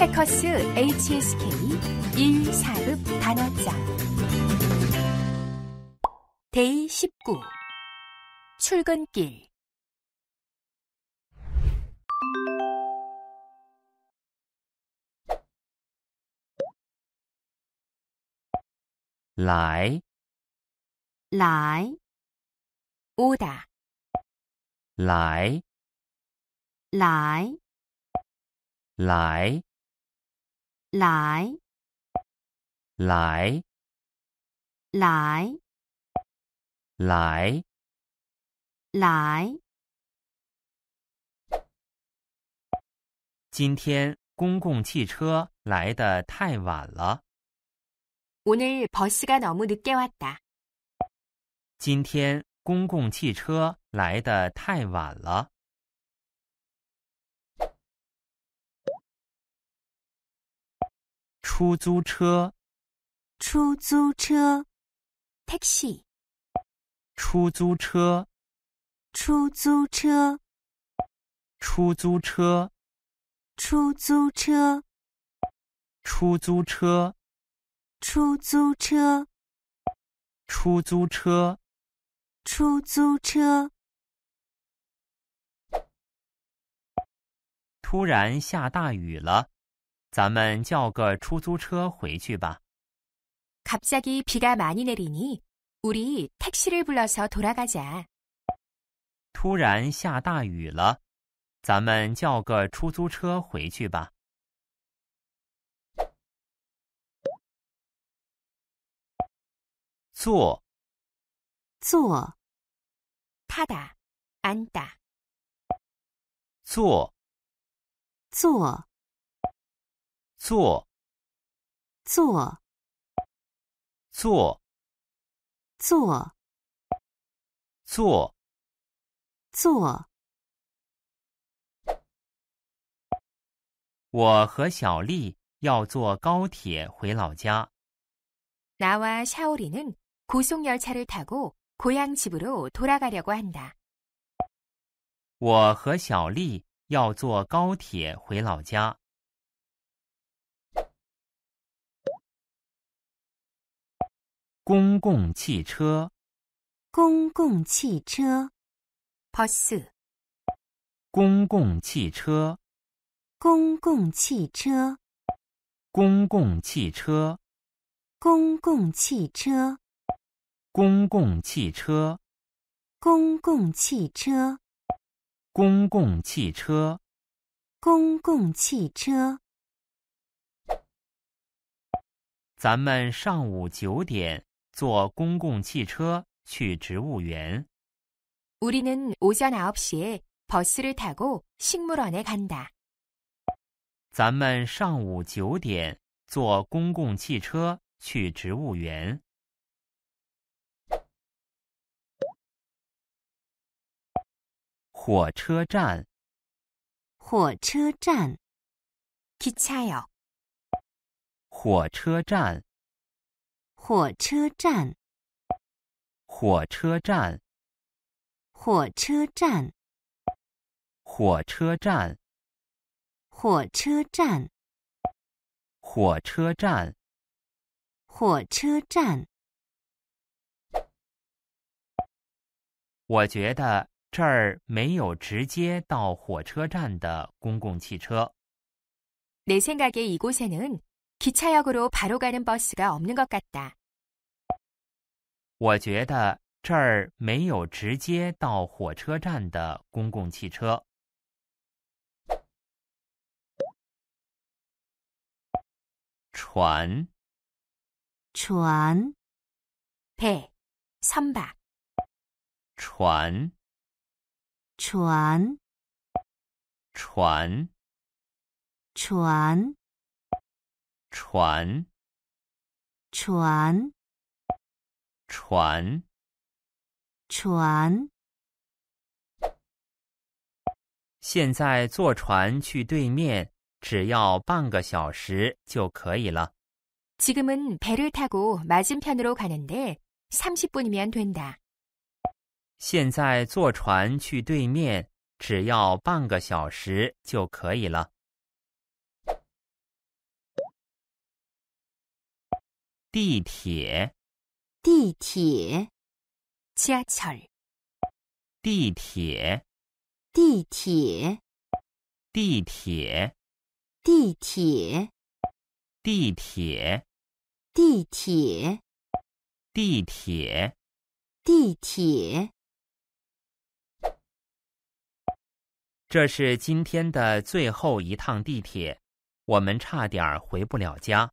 해커스 HSK 1사급 단어장 데이 19 출근길 라이 라이 오다 라이 라이 라이 来，来，来，来，来。今天公共汽车来的太晚了。오늘버스가너무늦게왔 다。 今天公共汽车来的太晚了。出租车，出租车，taxi，出租车，出租车，出租车，出租车，出租车，出租车，出租车，出租车。突然下大雨了。咱们叫个出租车回去吧。갑자기비가많이내리니우리택시를불러서돌아가 자。 突然下大雨了，咱们叫个出租车回去吧。坐。坐。他打，安打。坐。坐。坐，坐，坐，坐，坐，坐。我和小丽要坐高铁回老家。나와샤오리는고속열차를타고고향집으로돌아가려고한 다。 我和小丽要坐高铁回老家。公共汽车，公共汽车 p a 公共汽车，公共汽车，公共汽车，公共汽车，公共汽车，公共汽车，公共汽车，公共汽车。咱们上午九点。坐公共汽车去植物园。우리는오전아홉시에버스를타고식물원에간 다。 咱们上午九点坐公共汽车去植物园。火车站。火车站。기차 역。 火车站。火车站，火车站，火车站，火车站，火车站，火车站，火车站。我觉得这儿没有直接到火车站的公共汽车。내생각에이곳에는 기차역으로 바로 가는 버스가 없는 것 같다. 我觉得这儿没有直接到火车站的公共汽车。船船 배, 선박. 船船船船船，船，船，船。现在坐船去对面，只要半个小时就可以了。지금은배를타고맞은편으로가는데삼십분이면된 다。 现在坐船去对面，只要半个小时就可以了。地铁，地铁，加起来。地铁，地铁，地铁，地铁，地铁，地铁，地铁。这是今天的最后一趟地铁，我们差点回不了家。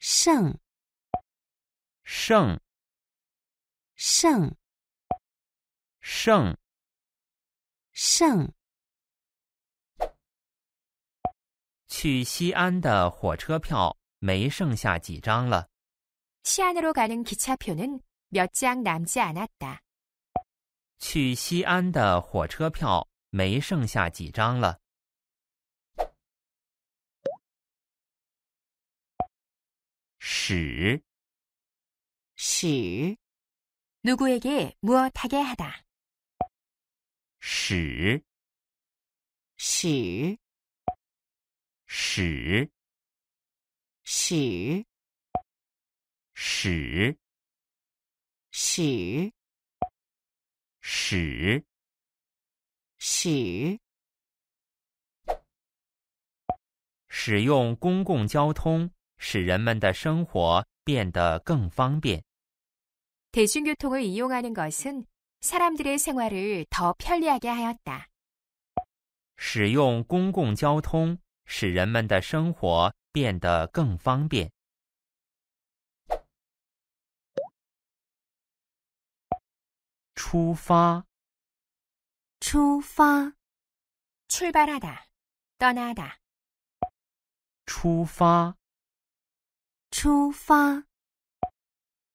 胜，胜，胜，胜，胜。去西安的火车票没剩下几张了。西安으로가는기차표는몇장남지않았 다。 去西安的火车票没剩下几张了。 使使누구에게 무엇하게 하다. 시, 시, 시, 시, 시, 시, 시, 시. 使用公共交通使人们的生活变得更方便。使用公共交通使人们的生活变得更方便。出发，出发，출발하 다， 떠나 다。 出发。出发出发，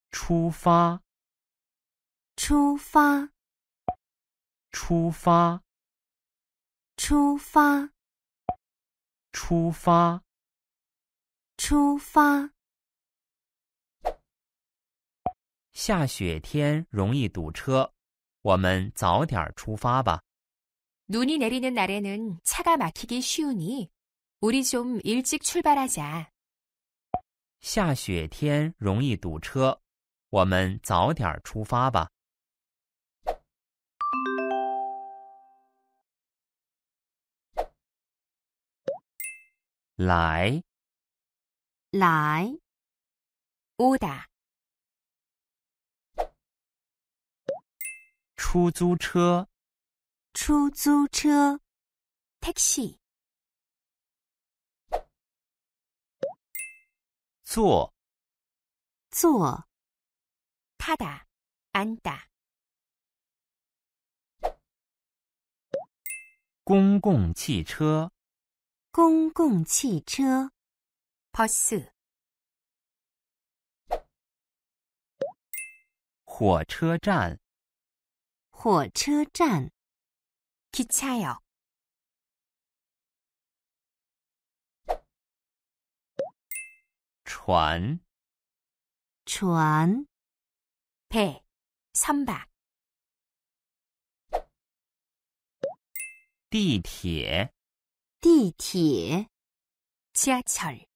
出发，出发，出发，出发，出发，出发。下雪天容易堵车，我们早点出发吧。눈이내리는날에는차가막히기쉬우니우리좀일찍출발하자下雪天容易堵车，我们早点出发吧。来，来，乌达，出租车，出租车，taxi。坐，坐，他打，安打，公共汽车，公共汽车，巴士，火车站，火车站，汽车 역。 船，船，船，船，船，地铁，地铁，船，船，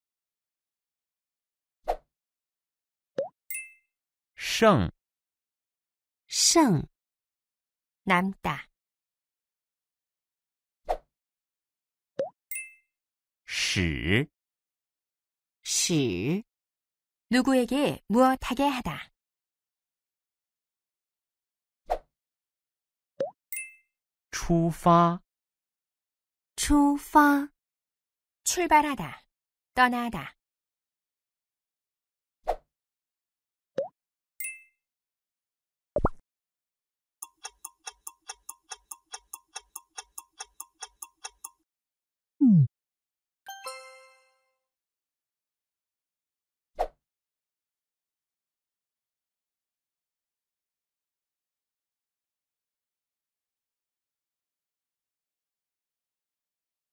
船，船，船，船，船，屎，시 누구에게 무엇하게 하다. 출파 출파 출발하다, 떠나다.